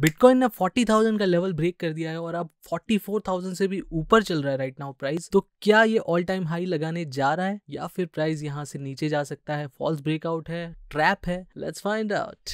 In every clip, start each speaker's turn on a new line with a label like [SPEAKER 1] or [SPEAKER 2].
[SPEAKER 1] Bitcoin ने 40,000 का level break कर दिया है और अब 44,000 से भी ऊपर चल रहा है राइट नाउ प्राइस तो क्या ये ऑल टाइम हाई लगाने जा रहा है या फिर प्राइस यहाँ से नीचे जा सकता है फॉल्स ब्रेकआउट है ट्रैप है let's find out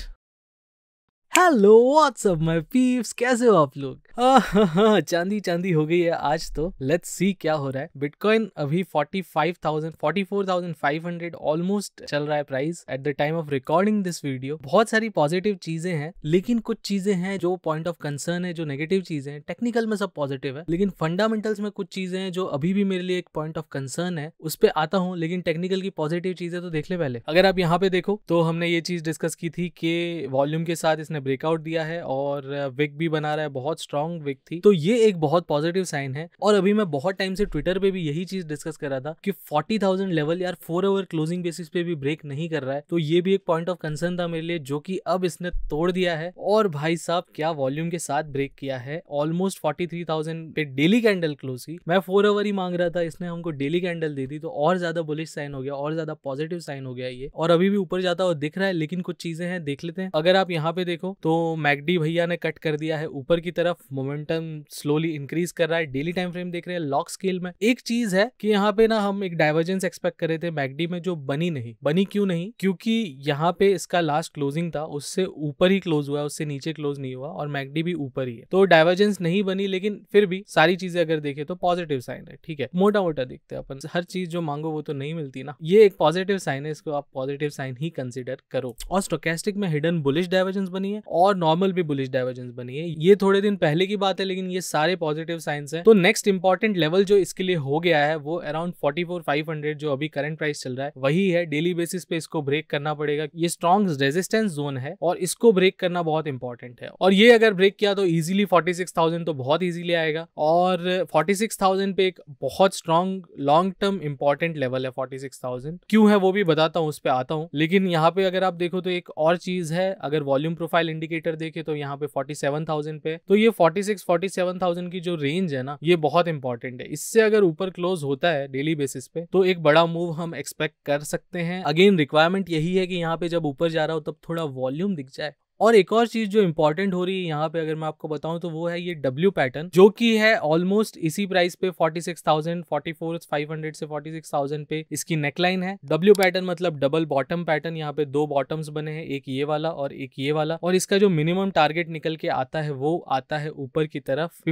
[SPEAKER 1] hello what's up my peeps कैसे हो आप लोग हाँ, हाँ, हाँ, चांदी चांदी हो गई है आज तो लेट्स सी क्या हो रहा है बिटकॉइन अभी 45,000 44,500 ऑलमोस्ट चल रहा है price at the time of recording this video बहुत सारी पॉजिटिव चीजें हैं लेकिन कुछ चीजें हैं जो पॉइंट ऑफ कंसर्न है जो नेगेटिव चीजें हैं टेक्निकल में सब पॉजिटिव है लेकिन फंडामेंटल्स में कुछ चीजें हैं जो अभी भी मेरे लिए एक पॉइंट ऑफ कंसर्न है उस पर आता हूँ लेकिन टेक्निकल की पॉजिटिव चीजें तो देख ले पहले अगर आप यहाँ पे देखो तो हमने ये चीज डिस्कस की थी कि वॉल्यूम के साथ इसने ब्रेकआउट दिया है और विक भी बना रहा है बहुत स्ट्रॉन्ग स्ट्रॉन्ग विक थी तो ये एक बहुत पॉजिटिव साइन है और अभी मैं बहुत टाइम से ट्विटर पे भी यही चीज डिस्कस कर रहा था कि फोर्टी थाउजेंड लेवल यार फोर आवर क्लोजिंग बेसिस पे भी ब्रेक नहीं कर रहा है तो ये भी एक पॉइंट ऑफ कंसर्न था मेरे लिए जो कि अब इसने तोड़ दिया है और भाई साहब क्या वॉल्यूम के साथ ब्रेक किया है ऑलमोस्ट फोर्टी थ्री थाउजेंड पे डेली कैंडल क्लोज की मैं फोर आवर ही मांग रहा था इसने हमको डेली कैंडल दे दी तो और ज्यादा बुलिश साइन हो गया और ज्यादा पॉजिटिव साइन हो गया ये और अभी भी ऊपर जाता हुआ दिख रहा है लेकिन कुछ चीजें हैं देख लेते हैं अगर आप यहाँ पे देखो तो मैगडी भैया ने कट कर दिया है ऊपर की तरफ मोमेंटम स्लोली इंक्रीज कर रहा है डेली टाइम फ्रेम देख रहे हैं लॉक स्केल में एक चीज है कि यहाँ पे ना हम एक डाइवर्जेंस एक्सपेक्ट कर रहे थे मैगडी में जो बनी नहीं बनी क्यों नहीं क्योंकि यहाँ पे इसका लास्ट क्लोजिंग था उससे ऊपर ही क्लोज हुआ उससे नीचे क्लोज नहीं हुआ और मैगडी भी ऊपर ही है तो डाइवर्जेंस नहीं बनी लेकिन फिर भी सारी चीजें अगर देखे तो पॉजिटिव साइन है ठीक है मोटा मोटा देखते हैं अपन हर चीज जो मांगो वो तो नहीं मिलती ना ये एक पॉजिटिव साइन है इसको आप पॉजिटिव साइन ही कंसिडर करो और स्टोकेस्टिक में हिडन बुलिश डाइवर्जेंस बनी है और नॉर्मल भी बुलिश डाइवर्जेंस बनी है ये थोड़े दिन पहले मामले की बात है लेकिन ये सारे पॉजिटिव साइंस है तो नेक्स्ट इंपॉर्टेंट लेवल जो इसके लिए हो गया है वो around forty four five hundred जो अभी करंट प्राइस चल रहा है वही है डेली बेसिस पे इसको ब्रेक करना पड़ेगा ये स्ट्रॉन्ग रेजिस्टेंस जोन है और इसको ब्रेक करना बहुत इंपॉर्टेंट है और ये अगर ब्रेक किया तो इजिली फोर्टी सिक्स थाउजेंड तो बहुत ईजिली आएगा और फोर्टी सिक्स थाउजेंड पे एक बहुत strong long term important level है फोर्टी सिक्स थाउजेंड क्यों है वो भी बताता हूँ उस पर आता हूँ लेकिन यहाँ पे अगर आप देखो तो एक और चीज है अगर वॉल्यूम प्रोफाइल इंडिकेटर देखे तो यहाँ पे फोर्टी सेवन थाउजेंड पे तो ये 40 forty six forty seven thousand की जो रेंज है ना ये बहुत इंपॉर्टेंट है इससे अगर ऊपर क्लोज होता है डेली बेसिस पे तो एक बड़ा मूव हम एक्सपेक्ट कर सकते हैं अगेन रिक्वायरमेंट यही है कि यहाँ पे जब ऊपर जा रहा हो तब थोड़ा वॉल्यूम दिख जाए और एक और चीज़ जो इंपॉर्टेंट हो रही है यहाँ पे अगर मैं आपको बताऊँ तो वो है ये डब्ल्यू पैटर्न जो कि है ऑलमोस्ट इसी प्राइस पे 46,000 44,500 से 46,000 पे इसकी नेकलाइन है डब्ल्यू पैटर्न मतलब डबल बॉटम पैटर्न यहाँ पे दो बॉटम्स बने हैं एक ये वाला और एक ये वाला और इसका जो मिनिमम टारगेट निकल के आता है वो आता है ऊपर की तरफ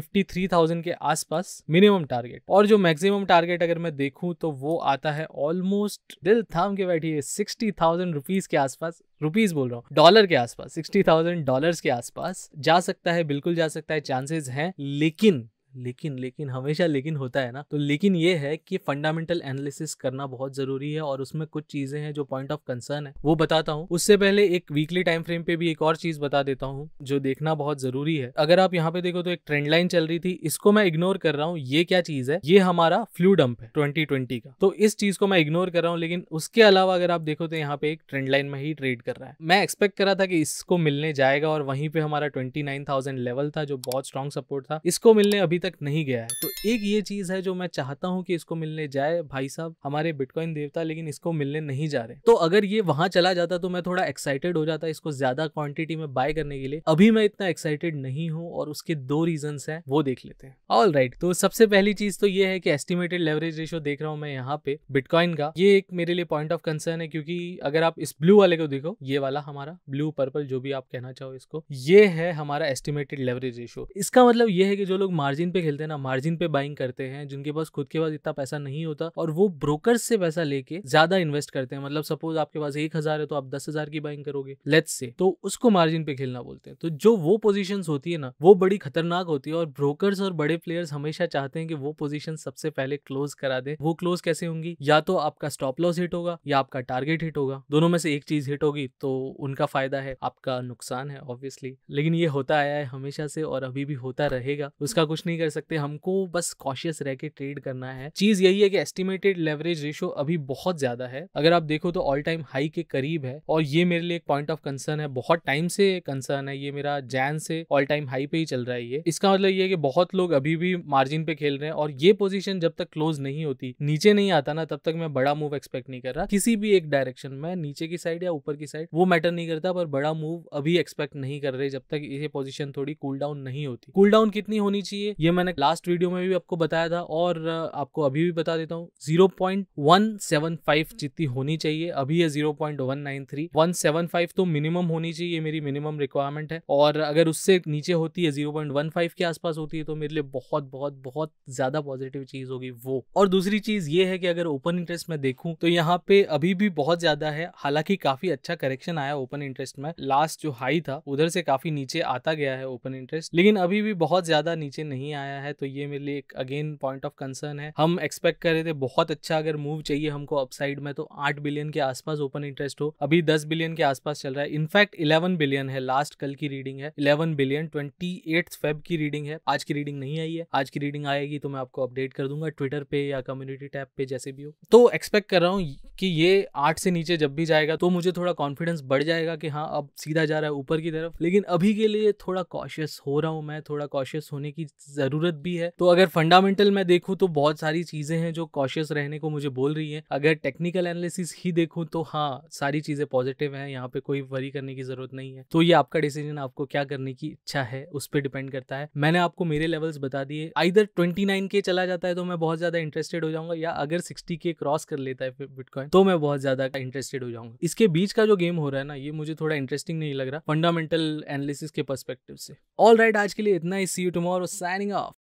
[SPEAKER 1] थाउजेंड के आसपास मिनिमम टारगेट और जो मैक्सिमम टारगेट अगर मैं देखूं तो वो आता है ऑलमोस्ट दिल थाम के बैठिए सिक्सटी थाउजेंड रुपीज के आसपास रुपीज बोल रहा हूँ डॉलर के आसपास सिक्सटी सिक्सटी थाउजेंड डॉलर के आसपास जा सकता है बिल्कुल जा सकता है चांसेस हैं लेकिन लेकिन लेकिन हमेशा लेकिन होता है ना तो लेकिन ये है कि फंडामेंटल एनालिसिस करना बहुत जरूरी है और उसमें कुछ चीजें हैं जो पॉइंट ऑफ कंसर्न है वो बताता हूँ उससे पहले एक वीकली टाइम फ्रेम पे भी एक और चीज बता देता हूँ जो देखना बहुत जरूरी है अगर आप यहाँ पे देखो तो एक ट्रेंड लाइन चल रही थी इसको मैं इग्नोर कर रहा हूँ ये क्या चीज है ये हमारा फ्लू डंप है ट्वेंटी ट्वेंटी का तो इस चीज को मैं इग्नोर कर रहा हूँ लेकिन उसके अलावा अगर आप देखो तो यहाँ पे एक ट्रेंड लाइन में ही ट्रेड कर रहा है मैं एक्सपेक्ट करा था कि इसको मिलने जाएगा और वहीं पे हमारा ट्वेंटी लेवल था जो बहुत स्ट्रॉन्ग सपोर्ट था इसको मिलने अभी तक नहीं गया है तो एक ये चीज़ है जो मैं चाहता हूँ कि इसको मिलने जाए भाई साहब हमारे बिटकॉइन देवता लेकिन इसको मिलने नहीं जा रहे तो अगर ये वहां चला जाता तो मैं थोड़ा एक्साइटेड हो जाता इसको ज़्यादा क्वांटिटी में बाय करने के लिए अभी मैं इतना एक्साइटेड नहीं हूँ और उसके दो रीजन है वो देख लेते हैं ऑल राइट तो सबसे पहली चीज़ तो ये है कि एस्टिमेटेड लेवरेज रेशो देख रहा हूँ मैं यहाँ पे बिटकॉइन का ये एक मेरे लिए पॉइंट ऑफ कंसर्न है क्योंकि अगर आप इस ब्लू वाले को देखो ये वाला हमारा ब्लू पर्पल जो भी आप कहना चाहो इसको ये है हमारा एस्टिमेटेड लेवरेज रेशो इसका मतलब ये है कि जो लोग मार्जिन मार्जिन पे खेलते हैं ना मार्जिन पे बाइंग करते हैं जिनके पास खुद के पास इतना पैसा नहीं होता और वो ब्रोकर से पैसा लेके ज्यादा इन्वेस्ट करते हैं मतलब सपोज आपके पास एक हजार है तो आप दस हजार की बाइंग करोगे लेट्स से तो उसको मार्जिन पे खेलना बोलते हैं तो जो वो पोजिशन होती है ना वो बड़ी खतरनाक होती है और ब्रोकर और बड़े प्लेयर्स हमेशा चाहते हैं कि वो पोजिशन सबसे पहले क्लोज करा दे वो क्लोज कैसे होंगी या तो आपका स्टॉप लॉस हिट होगा या आपका टारगेट हिट होगा दोनों में से एक चीज हिट होगी तो उनका फायदा है आपका नुकसान है ऑब्वियसली लेकिन ये होता आया है हमेशा से और अभी भी होता रहेगा उसका कुछ नहीं नहीं कर सकते हमको बस कॉशियस रह के ट्रेड करना है चीज यही है कि एस्टिमेटेड लेवरेज रेशियो अभी बहुत ज्यादा है अगर आप देखो तो ऑल टाइम हाई के करीब है और ये मेरे लिए एक पॉइंट ऑफ कंसर्न है बहुत टाइम से कंसर्न है ये मेरा जैन से ऑल टाइम हाई पे ही चल रहा है ये इसका मतलब ये है कि बहुत लोग अभी भी मार्जिन पे खेल रहे हैं और ये पोजिशन जब तक क्लोज नहीं होती नीचे नहीं आता ना तब तक मैं बड़ा मूव एक्सपेक्ट नहीं कर रहा किसी भी एक डायरेक्शन में नीचे की साइड या ऊपर की साइड वो मैटर नहीं करता पर बड़ा मूव अभी एक्सपेक्ट नहीं कर रहे जब तक ये पोजिशन थोड़ी कूल डाउन नहीं होती कूल डाउन कितनी होनी चाहिए ये ये मैंने लास्ट वीडियो में भी आपको बताया था और आपको अभी भी बता देता हूँ zero point one seven five जितनी होनी चाहिए अभी है zero point one nine three one seven five तो मिनिमम होनी चाहिए मेरी मिनिमम रिक्वायरमेंट है और अगर उससे नीचे होती है जीरो पॉइंट वन फाइव के आसपास होती है तो मेरे लिए बहुत बहुत बहुत ज्यादा पॉजिटिव चीज होगी वो और दूसरी चीज ये है कि अगर ओपन इंटरेस्ट में देखूँ तो यहाँ पे अभी भी बहुत ज्यादा है हालांकि काफी अच्छा करेक्शन आया ओपन इंटरेस्ट में लास्ट जो हाई था उधर से काफी नीचे आता गया है ओपन इंटरेस्ट लेकिन अभी भी बहुत ज्यादा नीचे नहीं आया आया है तो ये मेरे लिए एक अगेन पॉइंट ऑफ कंसर्न है हम एक्सपेक्ट कर रहे थे बहुत अच्छा अगर मूव चाहिए हमको अपसाइड में तो आठ बिलियन के आसपास ओपन इंटरेस्ट हो अभी दस बिलियन के आसपास चल रहा है इनफैक्ट इलेवन बिलियन है लास्ट कल की रीडिंग है eleven billion twenty eight Feb की रीडिंग है आज की रीडिंग नहीं आई है आज की रीडिंग आएगी तो मैं आपको अपडेट कर दूंगा ट्विटर पे या कम्युनिटी टैब पे जैसे भी हो तो एक्सपेक्ट कर रहा हूँ कि ये आठ से नीचे जब भी जाएगा तो मुझे थोड़ा कॉन्फिडेंस बढ़ जाएगा कि हाँ अब सीधा जा रहा है ऊपर की तरफ लेकिन अभी के लिए थोड़ा कॉशियस हो रहा हूँ मैं थोड़ा कॉशियस होने की ज़रूरत भी है तो अगर फंडामेंटल मैं देखूँ तो बहुत सारी चीज़ें हैं जो कॉशियस रहने को मुझे बोल रही है अगर टेक्निकल एनालिसिस ही देखूँ तो हाँ सारी चीज़ें पॉजिटिव हैं यहाँ पे कोई वरी करने की ज़रूरत नहीं है तो ये आपका डिसीजन आपको क्या करने की इच्छा है उस पर डिपेंड करता है मैंने आपको मेरे लेवल्स बता दिए आइधर ट्वेंटी नाइन के चला जाता है तो मैं बहुत ज़्यादा इंटरेस्टेड हो जाऊंगा या अगर सिक्सटी के क्रॉस कर लेता है बिटकॉइन तो मैं बहुत ज़्यादा इंटरेस्टेड हो जाऊंगा इसके बीच का जो गेम हो रहा है ना ये मुझे थोड़ा इंटरेस्टिंग नहीं लग रहा फंडामेंटल एनालिसिस के परस्पेक्टिव से ऑल राइट right, आज के लिए इतना ही see you tomorrow signing off.